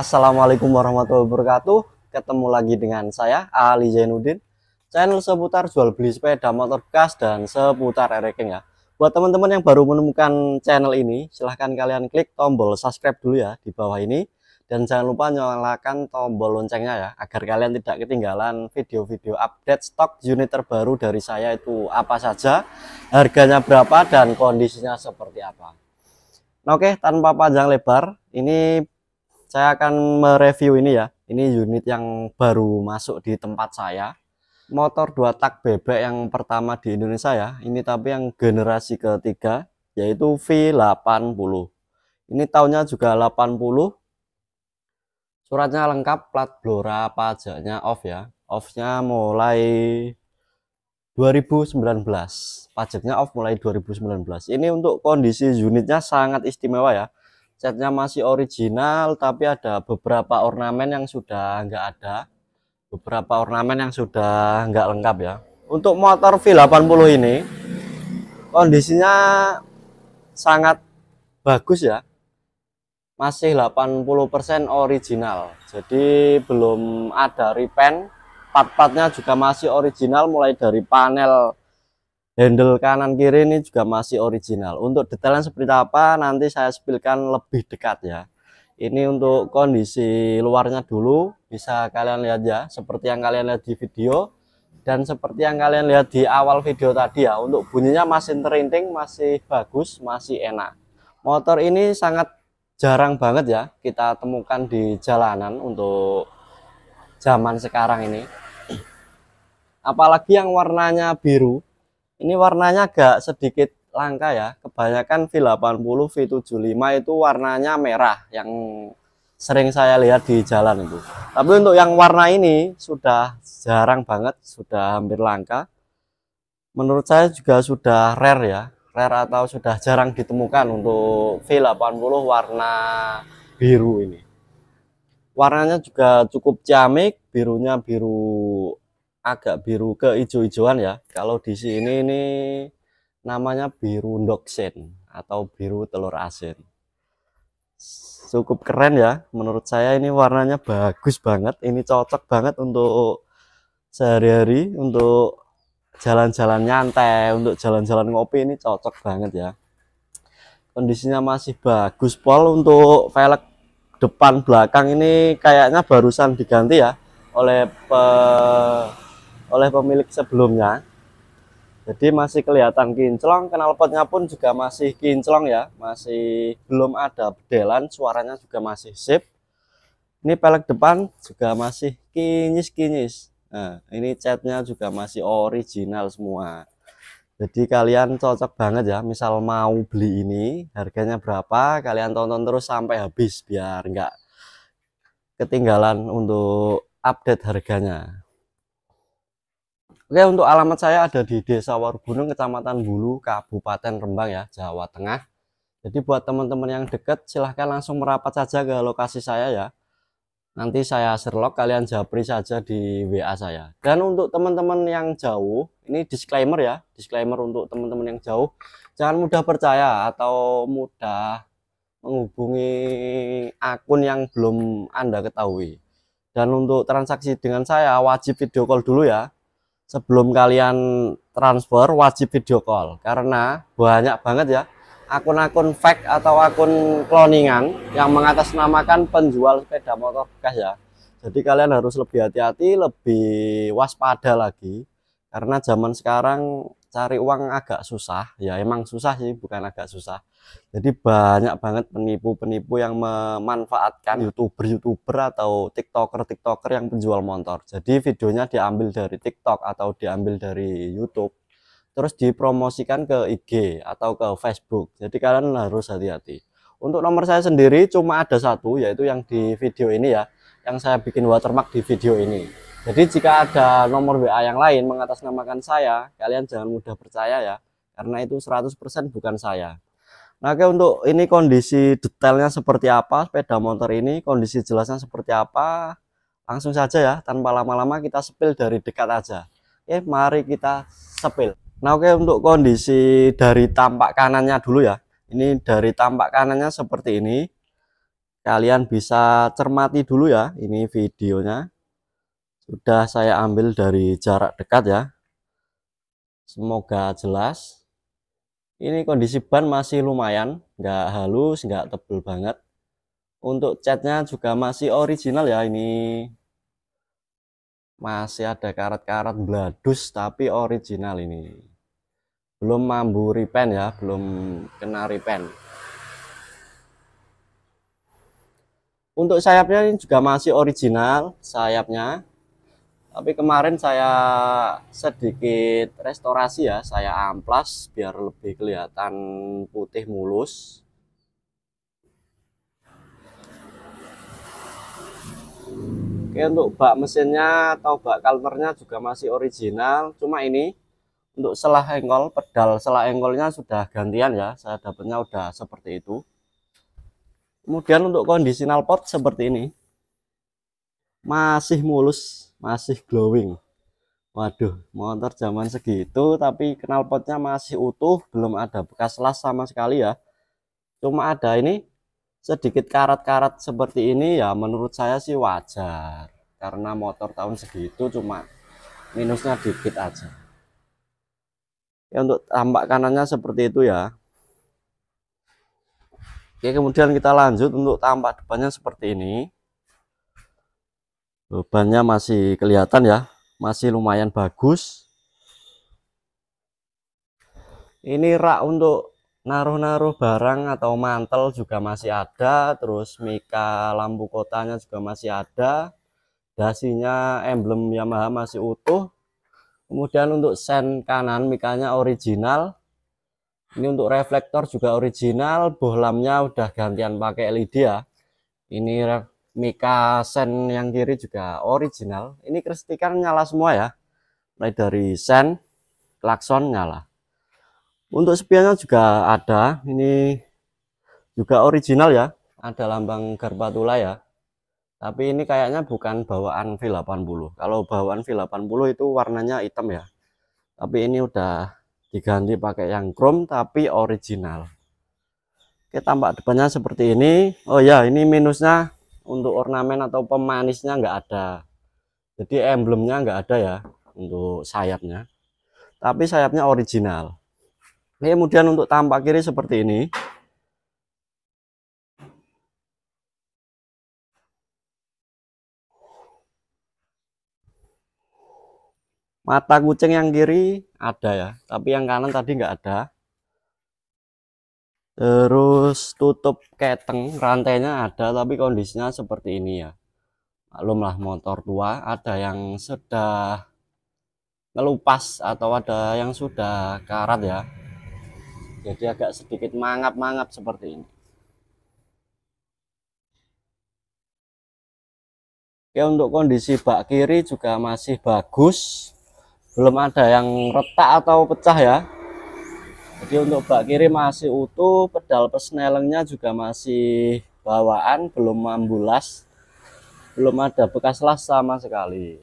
Assalamualaikum warahmatullahi wabarakatuh Ketemu lagi dengan saya Ali Zainuddin Channel seputar jual beli sepeda motor bekas dan seputar ereking ya Buat teman-teman yang baru menemukan channel ini Silahkan kalian klik tombol subscribe dulu ya di bawah ini Dan jangan lupa nyalakan tombol loncengnya ya Agar kalian tidak ketinggalan video-video update stok unit terbaru dari saya itu apa saja Harganya berapa dan kondisinya seperti apa Nah, Oke, tanpa panjang lebar, ini saya akan mereview ini ya ini unit yang baru masuk di tempat saya motor dua tak bebek yang pertama di Indonesia ya ini tapi yang generasi ketiga yaitu V80 ini tahunnya juga 80 suratnya lengkap plat blora pajaknya off ya offnya mulai 2019 pajaknya off mulai 2019 ini untuk kondisi unitnya sangat istimewa ya Catnya masih original tapi ada beberapa ornamen yang sudah enggak ada. Beberapa ornamen yang sudah enggak lengkap ya. Untuk motor V80 ini kondisinya sangat bagus ya. Masih 80% original. Jadi belum ada repaint. Part-partnya juga masih original mulai dari panel handle kanan kiri ini juga masih original untuk detailnya seperti apa nanti saya sepilkan lebih dekat ya ini untuk kondisi luarnya dulu bisa kalian lihat ya seperti yang kalian lihat di video dan seperti yang kalian lihat di awal video tadi ya untuk bunyinya masih terinting masih bagus masih enak motor ini sangat jarang banget ya kita temukan di jalanan untuk zaman sekarang ini apalagi yang warnanya biru ini warnanya agak sedikit langka ya kebanyakan V80 V75 itu warnanya merah yang sering saya lihat di jalan itu tapi untuk yang warna ini sudah jarang banget sudah hampir langka menurut saya juga sudah rare ya rare atau sudah jarang ditemukan untuk V80 warna biru ini warnanya juga cukup ciamik birunya biru agak biru ke hijau-hijauan ya. Kalau di sini ini namanya biru ndoksen atau biru telur asin. Cukup keren ya. Menurut saya ini warnanya bagus banget. Ini cocok banget untuk sehari-hari, untuk jalan-jalan nyantai, untuk jalan-jalan ngopi ini cocok banget ya. Kondisinya masih bagus pol untuk velg depan belakang ini kayaknya barusan diganti ya oleh pe oleh pemilik sebelumnya jadi masih kelihatan kinclong knalpotnya pun juga masih kinclong ya masih belum ada bedelan suaranya juga masih sip ini pelek depan juga masih kinyis-kinyis nah ini catnya juga masih original semua jadi kalian cocok banget ya misal mau beli ini harganya berapa kalian tonton terus sampai habis biar enggak ketinggalan untuk update harganya Oke, untuk alamat saya ada di Desa Warugunung, Kecamatan Bulu, Kabupaten Rembang ya, Jawa Tengah. Jadi buat teman-teman yang dekat silahkan langsung merapat saja ke lokasi saya ya. Nanti saya serlok kalian japri saja di WA saya. Dan untuk teman-teman yang jauh, ini disclaimer ya, disclaimer untuk teman-teman yang jauh, jangan mudah percaya atau mudah menghubungi akun yang belum Anda ketahui. Dan untuk transaksi dengan saya wajib video call dulu ya sebelum kalian transfer wajib video call karena banyak banget ya akun-akun fake atau akun cloningan yang mengatasnamakan penjual sepeda motor bekas ya jadi kalian harus lebih hati-hati lebih waspada lagi karena zaman sekarang cari uang agak susah ya emang susah sih bukan agak susah jadi banyak banget penipu-penipu yang memanfaatkan youtuber-youtuber atau tiktoker-tiktoker yang penjual motor jadi videonya diambil dari tiktok atau diambil dari youtube terus dipromosikan ke IG atau ke Facebook jadi kalian harus hati-hati untuk nomor saya sendiri cuma ada satu yaitu yang di video ini ya yang saya bikin watermark di video ini. Jadi jika ada nomor WA yang lain mengatasnamakan saya, kalian jangan mudah percaya ya, karena itu 100% bukan saya. Nah, oke untuk ini kondisi detailnya seperti apa sepeda motor ini, kondisi jelasnya seperti apa, langsung saja ya, tanpa lama-lama kita sepil dari dekat aja. Oke, mari kita sepil. Nah, oke untuk kondisi dari tampak kanannya dulu ya. Ini dari tampak kanannya seperti ini kalian bisa cermati dulu ya ini videonya sudah saya ambil dari jarak dekat ya semoga jelas ini kondisi ban masih lumayan nggak halus nggak tebel banget untuk catnya juga masih original ya ini masih ada karat-karat bladus tapi original ini belum mampu repaint ya belum kena repaint Untuk sayapnya ini juga masih original sayapnya. Tapi kemarin saya sedikit restorasi ya, saya amplas biar lebih kelihatan putih mulus. Oke, untuk bak mesinnya atau bak kalternya juga masih original, cuma ini untuk selah engkol, pedal selah engkolnya sudah gantian ya, saya dapatnya udah seperti itu kemudian untuk kondisi pot seperti ini masih mulus masih glowing waduh motor zaman segitu tapi knalpotnya masih utuh belum ada bekas las sama sekali ya cuma ada ini sedikit karat-karat seperti ini ya menurut saya sih wajar karena motor tahun segitu cuma minusnya dikit aja ya untuk tampak kanannya seperti itu ya Oke, kemudian kita lanjut untuk tampak depannya seperti ini. Bebannya masih kelihatan ya, masih lumayan bagus. Ini rak untuk naruh-naruh barang atau mantel juga masih ada, terus mika lampu kotanya juga masih ada. Dasinya emblem Yamaha masih utuh. Kemudian untuk sen kanan mikanya original, ini untuk reflektor juga original, bohlamnya udah gantian pakai LED ya. Ini Mika sen yang kiri juga original. Ini kristikan nyala semua ya. Mulai dari sen, klakson nyala. Untuk spionnya juga ada. Ini juga original ya. Ada lambang Garbatula ya. Tapi ini kayaknya bukan bawaan V80. Kalau bawaan V80 itu warnanya hitam ya. Tapi ini udah diganti pakai yang chrome tapi original oke tampak depannya seperti ini oh ya ini minusnya untuk ornamen atau pemanisnya nggak ada jadi emblemnya nggak ada ya untuk sayapnya tapi sayapnya original kemudian untuk tampak kiri seperti ini mata kucing yang kiri ada ya tapi yang kanan tadi nggak ada terus tutup keteng rantainya ada tapi kondisinya seperti ini ya maklumlah motor tua ada yang sudah ngelupas atau ada yang sudah karat ya jadi agak sedikit mangap-mangap seperti ini Oke untuk kondisi bak kiri juga masih bagus belum ada yang retak atau pecah ya jadi untuk bak kiri masih utuh pedal persnelengnya juga masih bawaan belum ambulas, belum ada bekas las sama sekali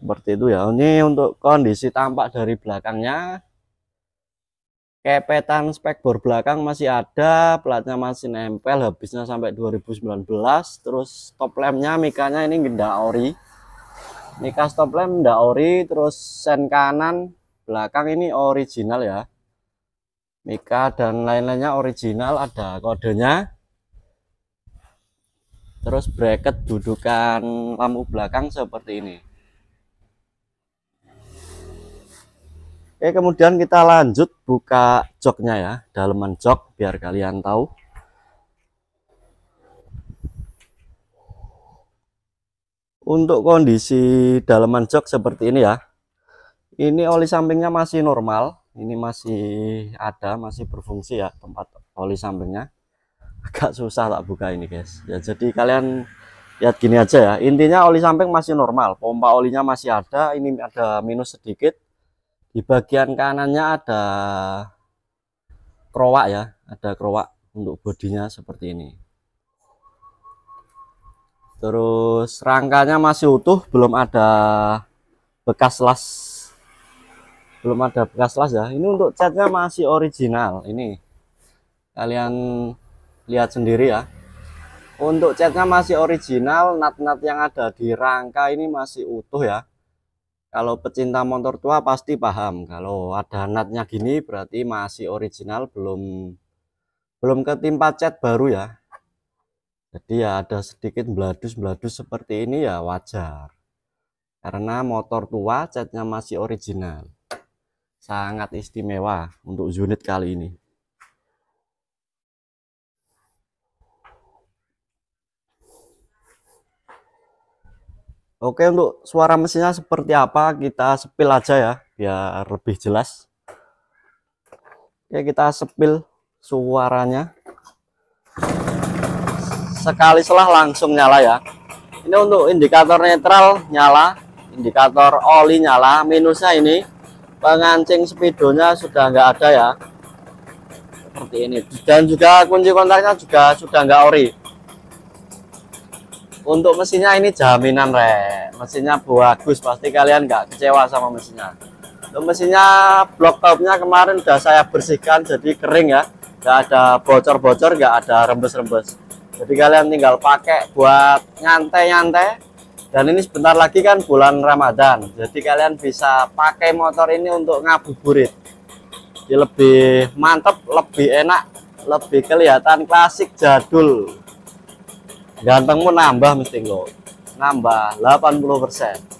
seperti itu ya ini untuk kondisi tampak dari belakangnya kepetan bor belakang masih ada platnya masih nempel habisnya sampai 2019 terus top lampnya mikanya ini genda ori Mika stop lamp ndak ori terus sen kanan belakang ini original ya Mika dan lain-lainnya original ada kodenya terus bracket dudukan lampu belakang seperti ini Oke kemudian kita lanjut buka joknya ya daleman jok biar kalian tahu untuk kondisi dalaman jok seperti ini ya ini oli sampingnya masih normal ini masih ada masih berfungsi ya tempat oli sampingnya agak susah tak buka ini guys ya jadi kalian lihat gini aja ya intinya oli samping masih normal pompa olinya masih ada ini ada minus sedikit di bagian kanannya ada kerowak ya ada kerowak untuk bodinya seperti ini terus rangkanya masih utuh belum ada bekas las belum ada bekas las ya ini untuk catnya masih original ini kalian lihat sendiri ya untuk catnya masih original nat-nat yang ada di rangka ini masih utuh ya kalau pecinta motor tua pasti paham kalau ada natnya gini berarti masih original belum belum ketimpa cat baru ya jadi ya ada sedikit bladus-bladus seperti ini ya wajar karena motor tua catnya masih original sangat istimewa untuk unit kali ini Oke untuk suara mesinnya seperti apa kita sepil aja ya biar lebih jelas Oke kita sepil suaranya sekali setelah langsung nyala ya ini untuk indikator netral nyala indikator oli nyala minusnya ini pengancing speedonya sudah enggak ada ya seperti ini dan juga kunci kontaknya juga sudah enggak ori untuk mesinnya ini jaminan re mesinnya bagus pasti kalian enggak kecewa sama mesinnya untuk mesinnya blok topnya kemarin udah saya bersihkan jadi kering ya enggak ada bocor-bocor enggak ada rembes-rembes jadi kalian tinggal pakai buat nyantai-nyantai dan ini sebentar lagi kan bulan Ramadan jadi kalian bisa pakai motor ini untuk ngabuburit jadi lebih mantep lebih enak lebih kelihatan klasik jadul gantengmu nambah mesti lo nambah 80%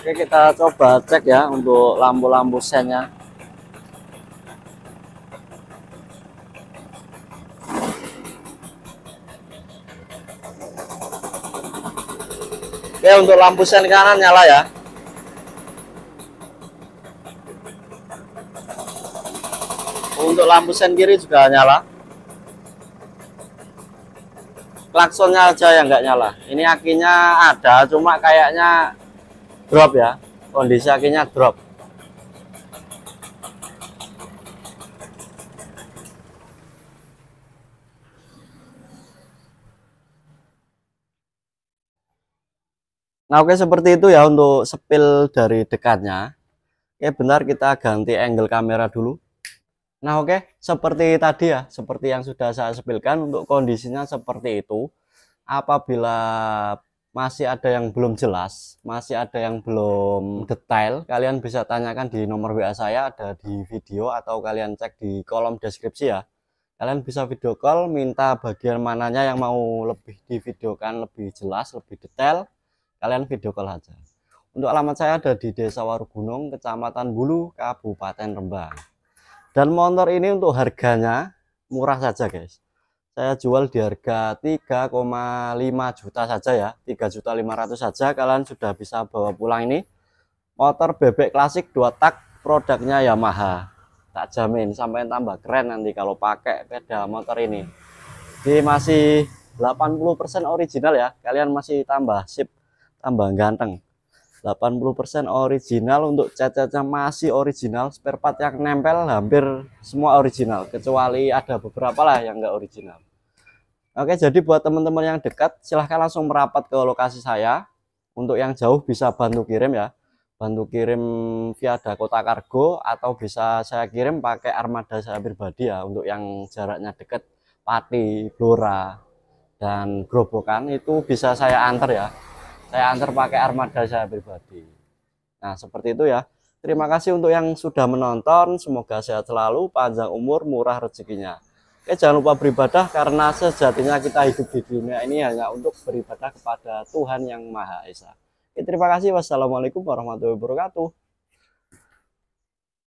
Oke kita coba cek ya untuk lampu-lampu senya. Oke untuk lampu sen kanan nyala ya Untuk lampu sen kiri juga nyala Klaksonnya aja yang nggak nyala Ini akinya ada cuma kayaknya drop ya kondisi akinya drop Nah oke seperti itu ya untuk sepil dari dekatnya. Oke benar kita ganti angle kamera dulu. Nah oke seperti tadi ya seperti yang sudah saya sepilkan untuk kondisinya seperti itu. Apabila masih ada yang belum jelas, masih ada yang belum detail, kalian bisa tanyakan di nomor WA saya ada di video atau kalian cek di kolom deskripsi ya. Kalian bisa video call minta bagian mananya yang mau lebih divideokan lebih jelas, lebih detail, kalian video call aja. Untuk alamat saya ada di Desa Gunung, Kecamatan Bulu, Kabupaten Rembang. Dan motor ini untuk harganya murah saja guys saya jual di harga 3,5 juta saja ya 3 juta 500 saja kalian sudah bisa bawa pulang ini motor bebek klasik dua tak produknya Yamaha tak jamin sampai tambah keren nanti kalau pakai beda motor ini ini masih 80% original ya kalian masih tambah sip tambah ganteng 80% original untuk cat-catnya masih original spare part yang nempel hampir semua original kecuali ada beberapa lah yang enggak original Oke, jadi buat teman-teman yang dekat silahkan langsung merapat ke lokasi saya. Untuk yang jauh bisa bantu kirim ya. Bantu kirim via Dakota Kargo atau bisa saya kirim pakai armada saya pribadi ya untuk yang jaraknya dekat Pati, Blora dan Grobokan itu bisa saya antar ya. Saya antar pakai armada saya pribadi. Nah, seperti itu ya. Terima kasih untuk yang sudah menonton. Semoga sehat selalu, panjang umur, murah rezekinya. Oke, jangan lupa beribadah karena sejatinya kita hidup di dunia ini hanya untuk beribadah kepada Tuhan yang Maha Esa. Oke, terima kasih. Wassalamualaikum warahmatullahi wabarakatuh.